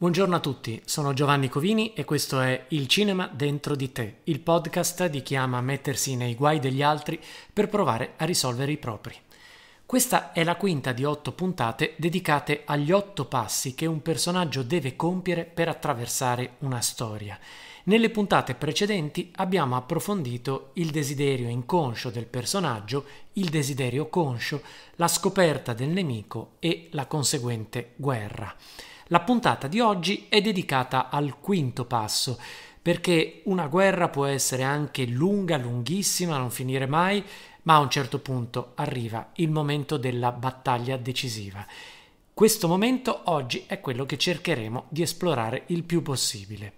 Buongiorno a tutti, sono Giovanni Covini e questo è Il cinema dentro di te, il podcast di chi ama mettersi nei guai degli altri per provare a risolvere i propri. Questa è la quinta di otto puntate dedicate agli otto passi che un personaggio deve compiere per attraversare una storia. Nelle puntate precedenti abbiamo approfondito il desiderio inconscio del personaggio, il desiderio conscio, la scoperta del nemico e la conseguente guerra. La puntata di oggi è dedicata al quinto passo, perché una guerra può essere anche lunga, lunghissima, non finire mai, ma a un certo punto arriva il momento della battaglia decisiva. Questo momento oggi è quello che cercheremo di esplorare il più possibile.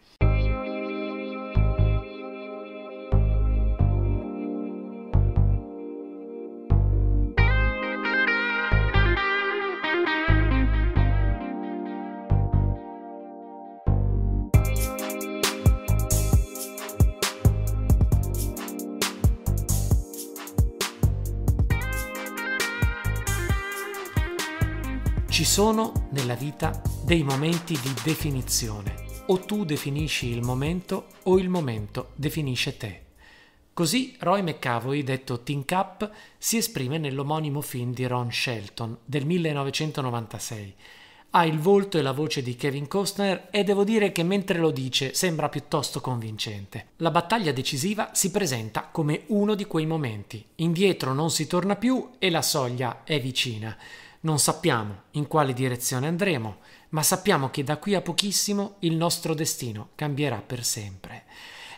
Ci sono nella vita dei momenti di definizione. O tu definisci il momento o il momento definisce te. Così Roy McCavoy, detto Tin Cup, si esprime nell'omonimo film di Ron Shelton del 1996. Ha il volto e la voce di Kevin Costner e devo dire che mentre lo dice sembra piuttosto convincente. La battaglia decisiva si presenta come uno di quei momenti. Indietro non si torna più e la soglia è vicina. Non sappiamo in quale direzione andremo, ma sappiamo che da qui a pochissimo il nostro destino cambierà per sempre.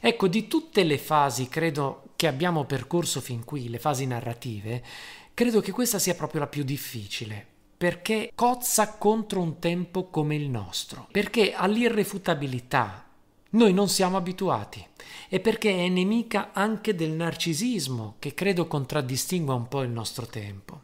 Ecco, di tutte le fasi, credo, che abbiamo percorso fin qui, le fasi narrative, credo che questa sia proprio la più difficile, perché cozza contro un tempo come il nostro, perché all'irrefutabilità noi non siamo abituati e perché è nemica anche del narcisismo che credo contraddistingua un po' il nostro tempo.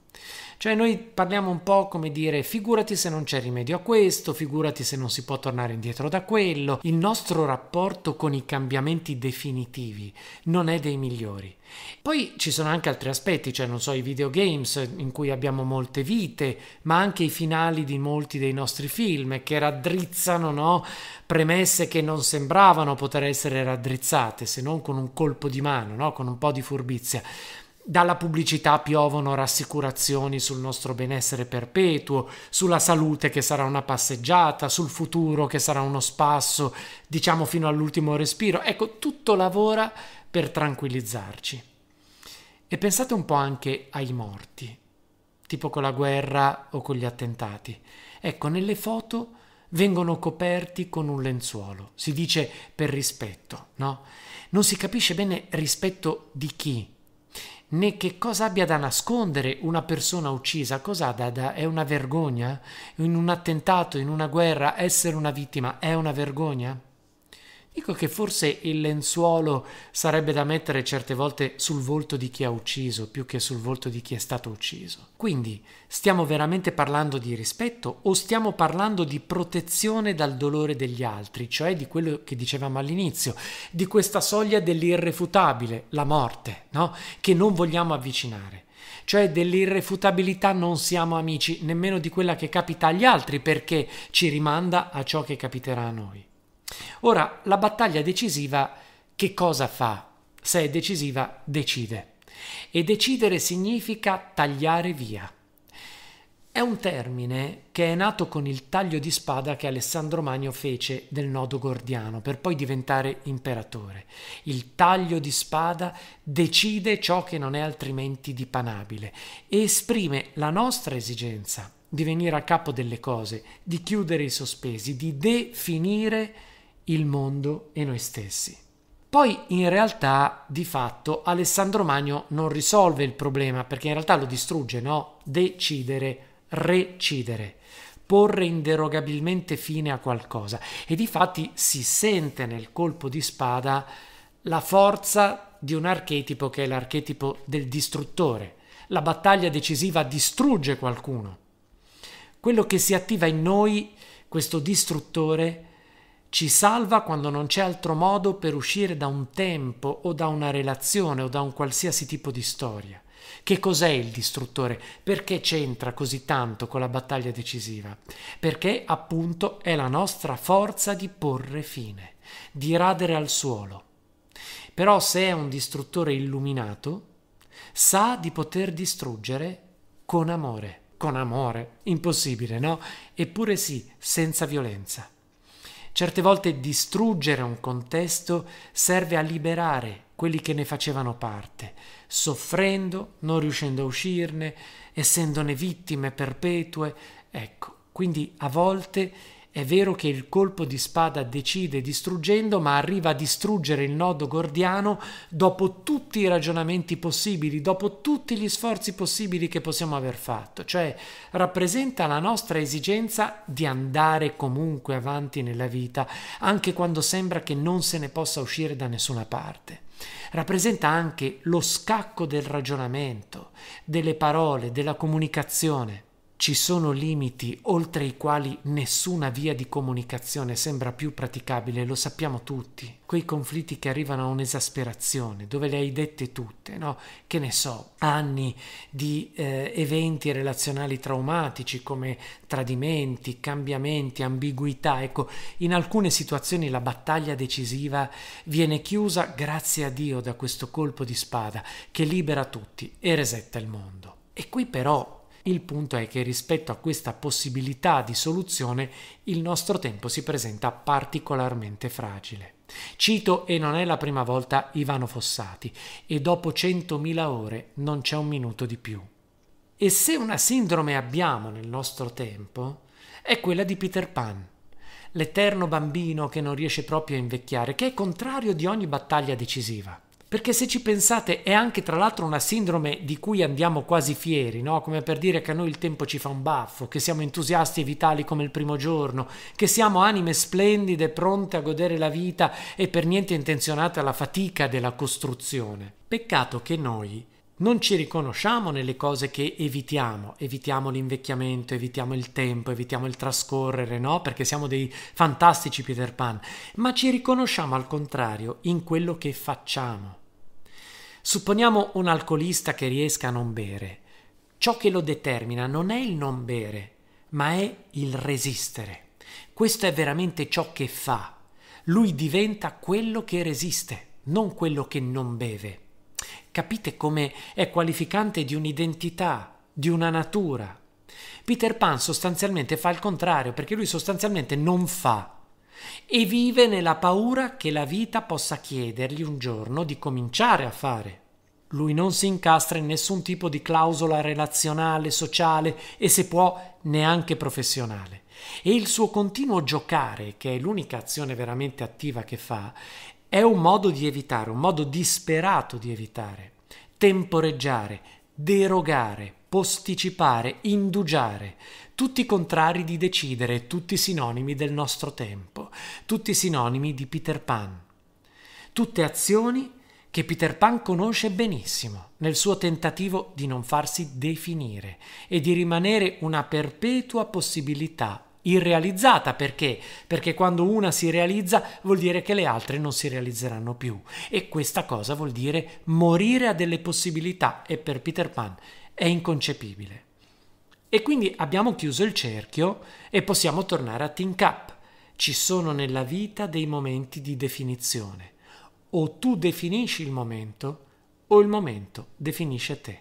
Cioè noi parliamo un po' come dire figurati se non c'è rimedio a questo, figurati se non si può tornare indietro da quello. Il nostro rapporto con i cambiamenti definitivi non è dei migliori. Poi ci sono anche altri aspetti, cioè non so, i videogames in cui abbiamo molte vite, ma anche i finali di molti dei nostri film che raddrizzano no? premesse che non sembravano poter essere raddrizzate se non con un colpo di mano, no? con un po' di furbizia. Dalla pubblicità piovono rassicurazioni sul nostro benessere perpetuo, sulla salute che sarà una passeggiata, sul futuro che sarà uno spasso, diciamo fino all'ultimo respiro. Ecco, tutto lavora per tranquillizzarci. E pensate un po' anche ai morti, tipo con la guerra o con gli attentati. Ecco, nelle foto vengono coperti con un lenzuolo, si dice per rispetto, no? Non si capisce bene rispetto di chi, né che cosa abbia da nascondere una persona uccisa. Cos'ha da, da, È una vergogna? In un attentato, in una guerra, essere una vittima è una vergogna? Dico che forse il lenzuolo sarebbe da mettere certe volte sul volto di chi ha ucciso più che sul volto di chi è stato ucciso. Quindi stiamo veramente parlando di rispetto o stiamo parlando di protezione dal dolore degli altri, cioè di quello che dicevamo all'inizio, di questa soglia dell'irrefutabile, la morte, no? che non vogliamo avvicinare cioè dell'irrefutabilità non siamo amici nemmeno di quella che capita agli altri perché ci rimanda a ciò che capiterà a noi. Ora, la battaglia decisiva che cosa fa? Se è decisiva, decide. E decidere significa tagliare via. È un termine che è nato con il taglio di spada che Alessandro Magno fece del nodo gordiano per poi diventare imperatore. Il taglio di spada decide ciò che non è altrimenti dipanabile e esprime la nostra esigenza di venire a capo delle cose, di chiudere i sospesi, di definire il mondo e noi stessi. Poi in realtà di fatto Alessandro Magno non risolve il problema perché in realtà lo distrugge, no? Decidere, recidere, porre inderogabilmente fine a qualcosa e di fatti si sente nel colpo di spada la forza di un archetipo che è l'archetipo del distruttore. La battaglia decisiva distrugge qualcuno. Quello che si attiva in noi, questo distruttore, ci salva quando non c'è altro modo per uscire da un tempo o da una relazione o da un qualsiasi tipo di storia. Che cos'è il distruttore? Perché c'entra così tanto con la battaglia decisiva? Perché appunto è la nostra forza di porre fine, di radere al suolo. Però se è un distruttore illuminato, sa di poter distruggere con amore. Con amore, impossibile, no? Eppure sì, senza violenza. Certe volte distruggere un contesto serve a liberare quelli che ne facevano parte, soffrendo, non riuscendo a uscirne, essendone vittime perpetue. Ecco, quindi a volte è vero che il colpo di spada decide distruggendo, ma arriva a distruggere il nodo gordiano dopo tutti i ragionamenti possibili, dopo tutti gli sforzi possibili che possiamo aver fatto, cioè rappresenta la nostra esigenza di andare comunque avanti nella vita, anche quando sembra che non se ne possa uscire da nessuna parte. Rappresenta anche lo scacco del ragionamento, delle parole, della comunicazione ci sono limiti oltre i quali nessuna via di comunicazione sembra più praticabile, lo sappiamo tutti. Quei conflitti che arrivano a un'esasperazione, dove le hai dette tutte, no? Che ne so, anni di eh, eventi relazionali traumatici come tradimenti, cambiamenti, ambiguità. Ecco, in alcune situazioni la battaglia decisiva viene chiusa, grazie a Dio, da questo colpo di spada che libera tutti e resetta il mondo. E qui però il punto è che rispetto a questa possibilità di soluzione il nostro tempo si presenta particolarmente fragile. Cito, e non è la prima volta, Ivano Fossati, e dopo 100.000 ore non c'è un minuto di più. E se una sindrome abbiamo nel nostro tempo, è quella di Peter Pan, l'eterno bambino che non riesce proprio a invecchiare, che è contrario di ogni battaglia decisiva. Perché se ci pensate è anche tra l'altro una sindrome di cui andiamo quasi fieri, no? come per dire che a noi il tempo ci fa un baffo, che siamo entusiasti e vitali come il primo giorno, che siamo anime splendide, pronte a godere la vita e per niente intenzionate alla fatica della costruzione. Peccato che noi non ci riconosciamo nelle cose che evitiamo, evitiamo l'invecchiamento, evitiamo il tempo, evitiamo il trascorrere, no? Perché siamo dei fantastici Peter Pan, ma ci riconosciamo al contrario in quello che facciamo. Supponiamo un alcolista che riesca a non bere. Ciò che lo determina non è il non bere, ma è il resistere. Questo è veramente ciò che fa. Lui diventa quello che resiste, non quello che non beve. Capite come è qualificante di un'identità, di una natura. Peter Pan sostanzialmente fa il contrario, perché lui sostanzialmente non fa, e vive nella paura che la vita possa chiedergli un giorno di cominciare a fare. Lui non si incastra in nessun tipo di clausola relazionale, sociale e se può neanche professionale. E il suo continuo giocare, che è l'unica azione veramente attiva che fa, è un modo di evitare, un modo disperato di evitare, temporeggiare, derogare, posticipare, indugiare, tutti contrari di decidere, tutti sinonimi del nostro tempo, tutti sinonimi di Peter Pan. Tutte azioni che Peter Pan conosce benissimo nel suo tentativo di non farsi definire e di rimanere una perpetua possibilità irrealizzata perché? Perché quando una si realizza vuol dire che le altre non si realizzeranno più e questa cosa vuol dire morire a delle possibilità e per Peter Pan è inconcepibile. E quindi abbiamo chiuso il cerchio e possiamo tornare a Think Up. Ci sono nella vita dei momenti di definizione. O tu definisci il momento o il momento definisce te.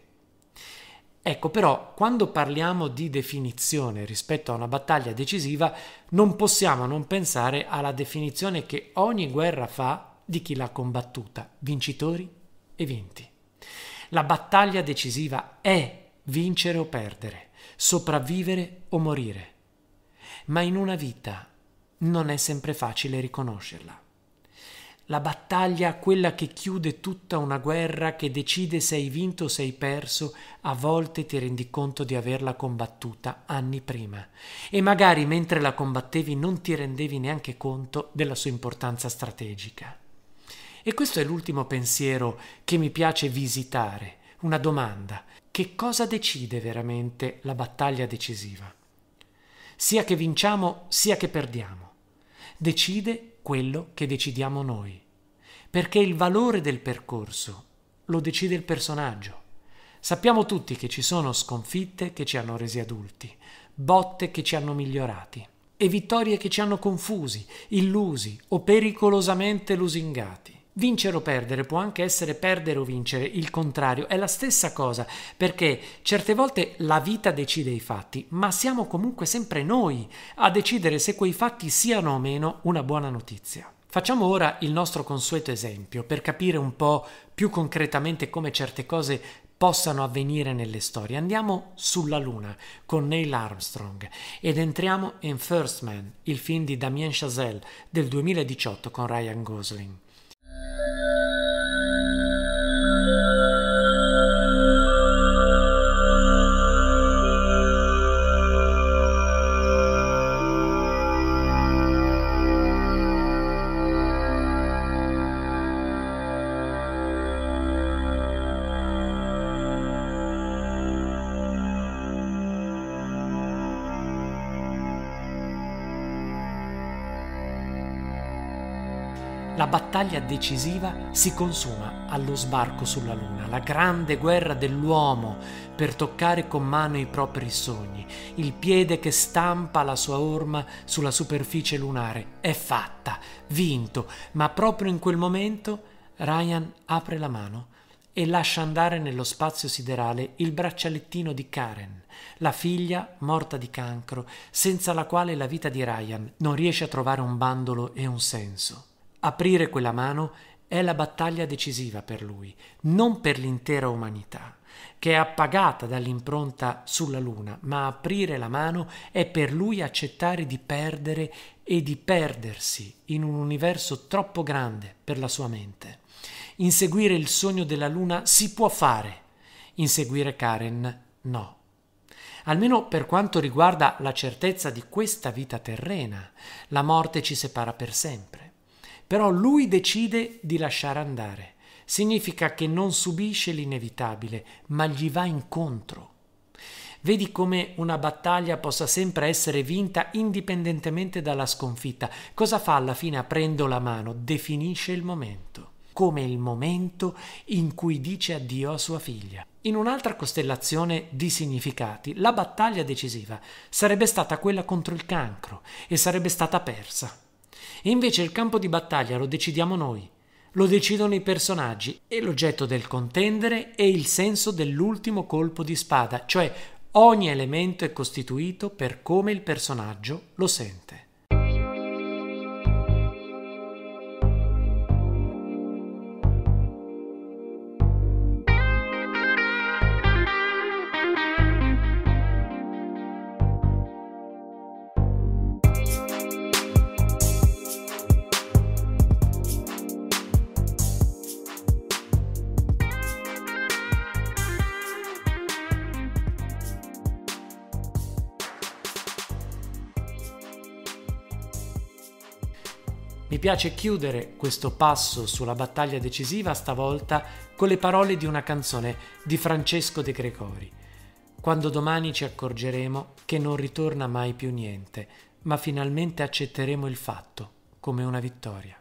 Ecco però, quando parliamo di definizione rispetto a una battaglia decisiva, non possiamo non pensare alla definizione che ogni guerra fa di chi l'ha combattuta, vincitori e vinti. La battaglia decisiva è vincere o perdere sopravvivere o morire. Ma in una vita non è sempre facile riconoscerla. La battaglia, quella che chiude tutta una guerra, che decide se hai vinto o se hai perso, a volte ti rendi conto di averla combattuta anni prima e magari mentre la combattevi non ti rendevi neanche conto della sua importanza strategica. E questo è l'ultimo pensiero che mi piace visitare, una domanda che cosa decide veramente la battaglia decisiva. Sia che vinciamo, sia che perdiamo. Decide quello che decidiamo noi, perché il valore del percorso lo decide il personaggio. Sappiamo tutti che ci sono sconfitte che ci hanno resi adulti, botte che ci hanno migliorati e vittorie che ci hanno confusi, illusi o pericolosamente lusingati. Vincere o perdere può anche essere perdere o vincere, il contrario è la stessa cosa, perché certe volte la vita decide i fatti, ma siamo comunque sempre noi a decidere se quei fatti siano o meno una buona notizia. Facciamo ora il nostro consueto esempio per capire un po' più concretamente come certe cose possano avvenire nelle storie. Andiamo sulla Luna con Neil Armstrong ed entriamo in First Man, il film di Damien Chazelle del 2018 con Ryan Gosling. la battaglia decisiva si consuma allo sbarco sulla Luna, la grande guerra dell'uomo per toccare con mano i propri sogni, il piede che stampa la sua orma sulla superficie lunare. È fatta, vinto, ma proprio in quel momento Ryan apre la mano e lascia andare nello spazio siderale il braccialettino di Karen, la figlia morta di cancro, senza la quale la vita di Ryan non riesce a trovare un bandolo e un senso. Aprire quella mano è la battaglia decisiva per lui, non per l'intera umanità, che è appagata dall'impronta sulla Luna, ma aprire la mano è per lui accettare di perdere e di perdersi in un universo troppo grande per la sua mente. Inseguire il sogno della Luna si può fare, inseguire Karen no. Almeno per quanto riguarda la certezza di questa vita terrena, la morte ci separa per sempre però lui decide di lasciare andare. Significa che non subisce l'inevitabile, ma gli va incontro. Vedi come una battaglia possa sempre essere vinta indipendentemente dalla sconfitta. Cosa fa alla fine aprendo la mano? Definisce il momento, come il momento in cui dice addio a sua figlia. In un'altra costellazione di significati, la battaglia decisiva sarebbe stata quella contro il cancro e sarebbe stata persa. E invece il campo di battaglia lo decidiamo noi, lo decidono i personaggi e l'oggetto del contendere è il senso dell'ultimo colpo di spada, cioè ogni elemento è costituito per come il personaggio lo sente. Mi piace chiudere questo passo sulla battaglia decisiva stavolta con le parole di una canzone di Francesco De Gregori. Quando domani ci accorgeremo che non ritorna mai più niente, ma finalmente accetteremo il fatto come una vittoria.